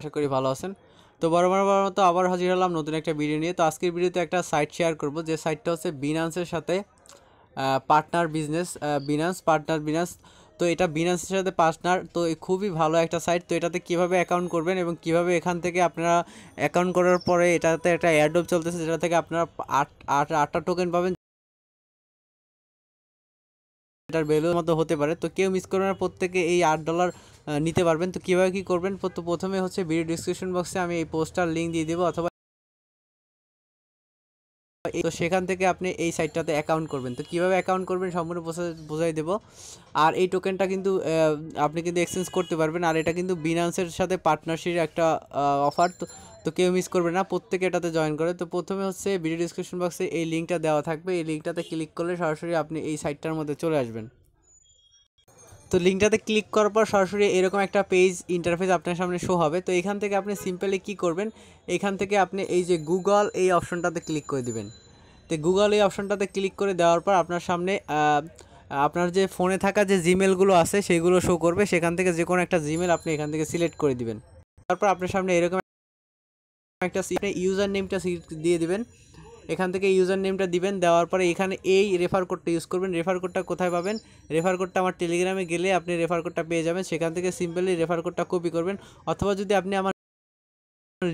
আশা করি ভালো আছেন তো বড় বড় মতো আবার হাজির হলাম নতুন একটা ভিডিও নিয়ে তো আজকের ভিডিওতে একটা সাইট শেয়ার করব যে সাইটটা হচ্ছে বিনান্সের সাথে partner business Binance partner Binance তো এটা বিনান্সের সাথে পার্টনার তো খুবই ভালো একটা সাইট তো এটাতে কিভাবে অ্যাকাউন্ট করবেন এবং কিভাবে এখান থেকে আপনারা অ্যাকাউন্ট করার পরে এটাতে একটা অ্যাডপ চলতেছে যেটা থেকে আপনারা আট আট আটটা টোকেন পাবেন এটার ভ্যালুর মতো হতে পারে তো কেউ মিস করবে না প্রত্যেকে এই আট ডলার নিতে পারবেন তো কীভাবে কী করবেন তো প্রথমে হচ্ছে ভিডিও ডিসক্রিপশন বক্সে আমি এই পোস্টার লিঙ্ক দিয়ে দেবো অথবা তো সেখান থেকে আপনি এই সাইটটাতে অ্যাকাউন্ট করবেন তো কীভাবে অ্যাকাউন্ট করবেন সম্পূর্ণ বোঝাই দেবো আর এই টোকেনটা কিন্তু আপনি কিন্তু এক্সচেঞ্জ করতে পারবেন আর এটা কিন্তু বিনান্সের সাথে পার্টনারশিপ একটা অফার তো তো কেউ মিস করবে না প্রত্যেকে এটাতে জয়েন করে তো প্রথমে হচ্ছে ভিডিও ডিসক্রিপশন বক্সে এই লিঙ্কটা দেওয়া থাকবে এই লিঙ্কটাতে ক্লিক করলে সরাসরি আপনি এই সাইটটার মধ্যে চলে আসবেন তো লিঙ্কটাতে ক্লিক করার পর সরাসরি এরকম একটা পেজ ইন্টারফেস আপনার সামনে শো হবে তো এখান থেকে আপনি সিম্পলি কি করবেন এখান থেকে আপনি এই যে গুগল এই অপশনটাতে ক্লিক করে দিবেন তো গুগল এই অপশনটাতে ক্লিক করে দেওয়ার পর আপনার সামনে আপনার যে ফোনে থাকা যে জিমেলগুলো আছে সেগুলো শো করবে সেখান থেকে যে কোনো একটা জিমেল আপনি এখান থেকে সিলেক্ট করে দিবেন তারপর আপনার সামনে এরকম একটা ইউজার নেমটা দিয়ে দিবেন এখান থেকে ইউজার নেমটা দিবেন দেওয়ার পরে এখানে এই রেফার কোডটা ইউজ করবেন রেফার কোডটা কোথায় পাবেন রেফার কোডটা আমার টেলিগ্রামে গেলে আপনি রেফার কোডটা পেয়ে যাবেন সেখান থেকে সিম্পলি রেফার কোডটা কপি করবেন অথবা যদি আপনি আমার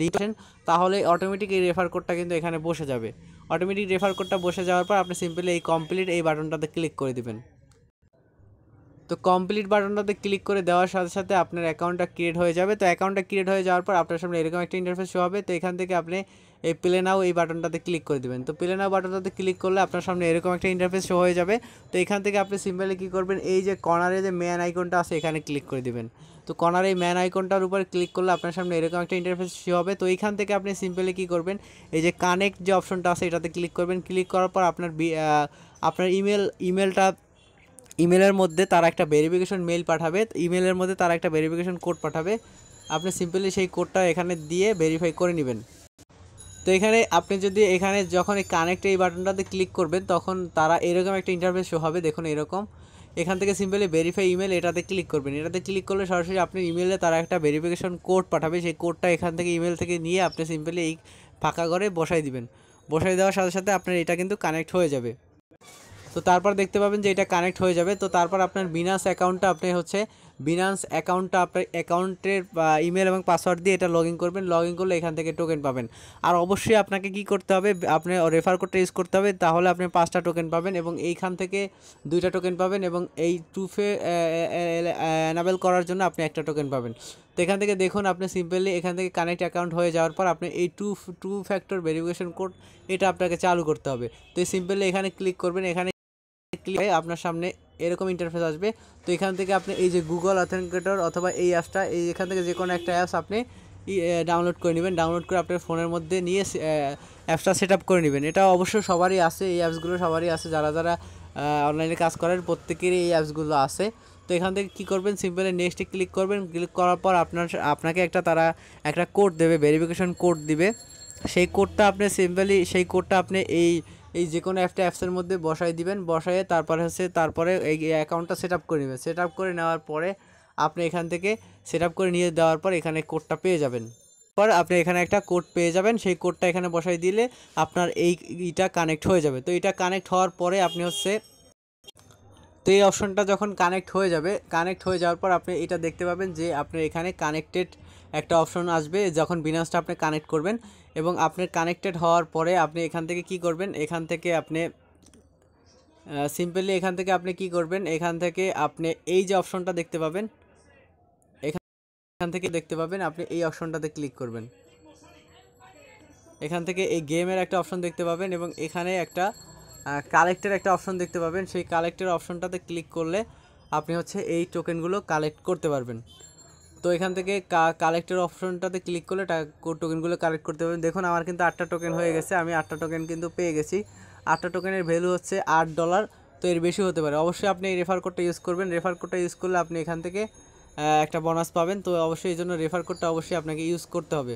লিখেন তাহলে অটোমেটিক এই রেফার কোডটা কিন্তু এখানে বসে যাবে অটোমেটিক রেফার কোডটা বসে যাওয়ার পর আপনি সিম্পলি এই কমপ্লিট এই বাটনটাতে ক্লিক করে দেবেন তো কমপ্লিট বাটনটাতে ক্লিক করে দেওয়ার সাথে সাথে আপনার অ্যাকাউন্টটা ক্রিয়েট হয়ে যাবে তো অ্যাকাউন্টটা ক্রিয়েট হয়ে যাওয়ার পর আপনার সামনে এরকম একটা ইন্টারফেস হবে তো এখান থেকে আপনি এই প্লে নাও এই বাটনটাতে ক্লিক করে দেবেন তো প্লে নাও বাটনটাতে ক্লিক করলে আপনার সামনে এরকম একটা ইন্টারফেস শো হয়ে যাবে তো এখান থেকে আপনি সিম্পলি কী করবেন এই যে কর্নারে যে ম্যান আইকনটা আছে এখানে ক্লিক করে দেবেন তো কর্নারে এই ম্যান আইকনটার উপর ক্লিক করলে আপনার সামনে এরকম একটা ইন্টারফেস শো হবে তো এইখান থেকে আপনি সিম্পলি কী করবেন এই যে কানেক্ট যে অপশনটা আছে এটাতে ক্লিক করবেন ক্লিক করার পর আপনার আপনার ইমেল ইমেলটা ইমেলের মধ্যে তারা একটা ভেরিফিকেশন মেল পাঠাবে ইমেলের মধ্যে তারা একটা ভেরিফিকেশন কোড পাঠাবে আপনি সিম্পলি সেই কোডটা এখানে দিয়ে ভেরিফাই করে নেবেন তো এখানে আপনি যদি এখানে যখন এই কানেক্ট এই বাটনটাতে ক্লিক করবেন তখন তারা এরকম একটা ইন্টারফেস শো হবে দেখুন এরকম এখান থেকে সিম্পলি ভেরিফাই ইমেল এটাতে ক্লিক করবেন এটাতে ক্লিক করলে সরাসরি আপনি ইমেলে তারা একটা ভেরিফিকেশন কোড পাঠাবে সেই কোডটা এখান থেকে ইমেল থেকে নিয়ে আপনি সিম্পলি এই ফাঁকা ঘরে বসাই দিবেন বসাই দেওয়ার সাথে সাথে আপনার এটা কিন্তু কানেক্ট হয়ে যাবে তো তারপর দেখতে পাবেন যে এটা কানেক্ট হয়ে যাবে তো তারপর আপনার বিনাস অ্যাকাউন্টটা আপনি হচ্ছে বিনান্স অ্যাকাউন্টটা আপনার অ্যাকাউন্টের ইমেল এবং পাসওয়ার্ড দিয়ে এটা লগ ইন করবেন লগ ইন করলে এখান থেকে টোকেন পাবেন আর অবশ্যই আপনাকে কি করতে হবে আপনি রেফার কোডটা ইউজ করতে হবে তাহলে আপনি পাঁচটা টোকেন পাবেন এবং এইখান থেকে দুইটা টোকেন পাবেন এবং এই টুফে অ্যানাবেল করার জন্য আপনি একটা টোকেন পাবেন তো এখান থেকে দেখুন আপনি সিম্পলি এখান থেকে কানেক্ট অ্যাকাউন্ট হয়ে যাওয়ার পর আপনি এই two two factor verification code এটা আপনাকে চালু করতে হবে তো সিম্পলি এখানে ক্লিক করবেন এখানে ক্লিক আপনার সামনে এরকম ইন্টারফেস আসবে তো এখান থেকে আপনি এই যে গুগল অথেন্টিকেটর অথবা এই অ্যাপসটা এই এখান থেকে যে কোনো একটা অ্যাপস আপনি ডাউনলোড করে নেবেন ডাউনলোড করে আপনার ফোনের মধ্যে নিয়ে অ্যাপসটা সেট করে নেবেন এটা অবশ্য সবারই আছে এই অ্যাপসগুলো সবারই আছে যারা যারা অনলাইনে কাজ করেন প্রত্যেকেরই এই অ্যাপসগুলো আছে তো এখান থেকে কী করবেন সিম্পলি নেক্সটে ক্লিক করবেন ক্লিক করার পর আপনার আপনাকে একটা তারা একটা কোড দেবে ভেরিফিকেশন কোড দিবে সেই কোডটা আপনি সিম্পলি সেই কোডটা আপনি এই এই যে কোনো একটা অ্যাপসের মধ্যে বসাই দিবেন বসাইয়ে তারপরে হচ্ছে তারপরে এই অ্যাকাউন্টটা সেট আপ করে নেবেন সেট আপ করে নেওয়ার পরে আপনি এখান থেকে সেট আপ করে নিয়ে দেওয়ার পর এখানে কোডটা পেয়ে যাবেন পর আপনি এখানে একটা কোড পেয়ে যাবেন সেই কোডটা এখানে বসাই দিলে আপনার এই এটা কানেক্ট হয়ে যাবে তো এটা কানেক্ট হওয়ার পরে আপনি হচ্ছে তো এই অপশনটা যখন কানেক্ট হয়ে যাবে কানেক্ট হয়ে যাওয়ার পর আপনি এটা দেখতে পাবেন যে আপনি এখানে কানেক্টেড একটা অপশন আসবে যখন বিনাসটা আপনি কানেক্ট করবেন এবং আপনার কানেক্টেড হওয়ার পরে আপনি এখান থেকে কি করবেন এখান থেকে আপনি সিম্পলি এখান থেকে আপনি কি করবেন এখান থেকে আপনি এই যে অপশনটা দেখতে পাবেন এখান থেকে দেখতে পাবেন আপনি এই অপশনটাতে ক্লিক করবেন এখান থেকে এই গেমের একটা অপশন দেখতে পাবেন এবং এখানে একটা কালেক্টের একটা অপশন দেখতে পাবেন সেই কালেক্টের অপশনটাতে ক্লিক করলে আপনি হচ্ছে এই টোকেনগুলো কালেক্ট করতে পারবেন তো এখান থেকে কালেক্টের অপশনটাতে ক্লিক করলে টোকেনগুলো কালেক্ট করতে পারবেন দেখুন আমার কিন্তু আটটা টোকেন হয়ে গেছে আমি আটটা টোকেন কিন্তু পেয়ে গেছি আটটা টোকেনের ভ্যালু হচ্ছে আট ডলার তো এর বেশি হতে পারে অবশ্যই আপনি রেফার কোডটা ইউজ করবেন রেফার কোডটা ইউজ করলে আপনি এখান থেকে একটা বোনাস পাবেন তো অবশ্যই এই জন্য রেফার কোডটা অবশ্যই আপনাকে ইউজ করতে হবে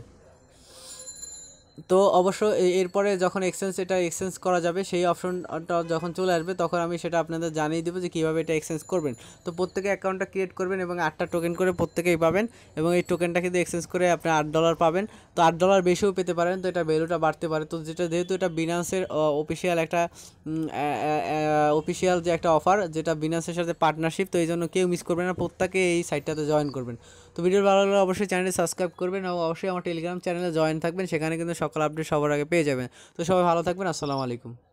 তো অবশ্য এরপরে যখন এক্সচেঞ্জ এটা এক্সচেঞ্জ করা যাবে সেই অপশনটা যখন চলে আসবে তখন আমি সেটা আপনাদের জানিয়ে দেবো যে কীভাবে এটা এক্সচেঞ্জ করবেন তো প্রত্যেকে অ্যাকাউন্টটা ক্রিয়েট করবেন এবং আটটা টোকেন করে প্রত্যেকেই পাবেন এবং এই টোকেনটা কিন্তু এক্সচেঞ্জ করে আপনি আট ডলার পাবেন তো আট ডলার বেশিও পেতে পারেন তো এটা ভ্যালুটা বাড়তে পারে তো যেটা যেহেতু এটা বিনান্সের অফিসিয়াল একটা অফিসিয়াল যে একটা অফার যেটা বিনান্সের সাথে পার্টনারশিপ তো এই জন্য কেউ মিস করবেন না প্রত্যেকে এই সাইটটাতে জয়েন করবেন তো ভিডিও ভালো লাগলে অবশ্যই চ্যানেলে সাবস্ক্রাইব করবেন এবং অবশ্যই আমার টেলিগ্রাম চ্যানেলে জয়েন থাকবেন সেখানে কিন্তু সব সকল আপডেট সবার আগে পেয়ে যাবেন তো সবাই ভালো থাকবেন আসসালামু আলাইকুম